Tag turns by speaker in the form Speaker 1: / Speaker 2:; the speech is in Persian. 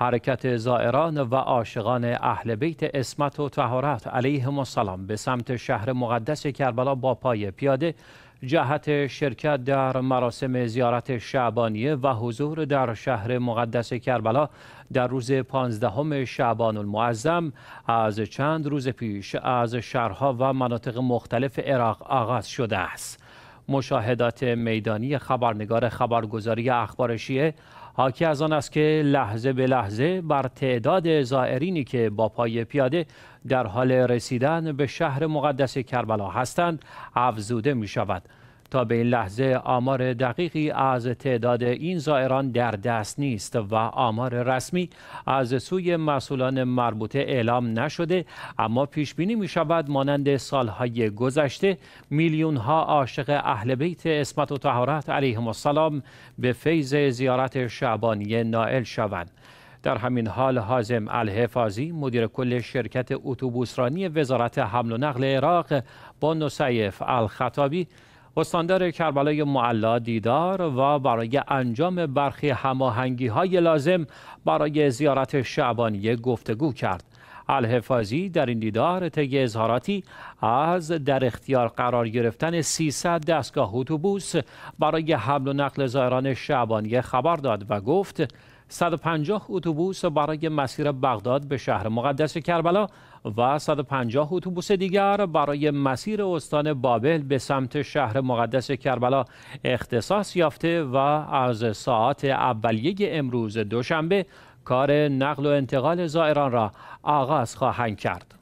Speaker 1: حرکت زائران و عاشقان اهل بیت اسمت و تهارت علیهم السلام به سمت شهر مقدس کربلا با پای پیاده جهت شرکت در مراسم زیارت شعبانیه و حضور در شهر مقدس کربلا در روز پانزدهم شعبان المعظم از چند روز پیش از شهرها و مناطق مختلف عراق آغاز شده است. مشاهدات میدانی خبرنگار خبرگزاری اخبار حاکی از آن است که لحظه به لحظه بر تعداد زائرینی که با پای پیاده در حال رسیدن به شهر مقدس کربلا هستند افزوده می شود. تا به این لحظه آمار دقیقی از تعداد این زائران در دست نیست و آمار رسمی از سوی مسئولان مربوطه اعلام نشده اما پیش بینی می شود مانند سالهای گذشته میلیون ها عاشق اهل بیت اسمت و طهارت علیهم السلام به فیض زیارت شعبانی نائل شوند در همین حال حازم الحفاظی مدیر کل شرکت اتوبوسرانی وزارت حمل و نقل عراق با نصیف الخطابی استاندار کربلای معلا دیدار و برای انجام برخی هماهنگی های لازم برای زیارت شعبانیه گفتگو کرد. الحفاظی در این دیدار طی اظهاراتی از در اختیار قرار گرفتن 300 دستگاه اتوبوس برای حمل و نقل زائران شعبانیه خبر داد و گفت 150 اتوبوس برای مسیر بغداد به شهر مقدس کربلا و 150 اتوبوس دیگر برای مسیر استان بابل به سمت شهر مقدس کربلا اختصاص یافته و از ساعت اولیه امروز دوشنبه کار نقل و انتقال زائران را آغاز خواهند کرد.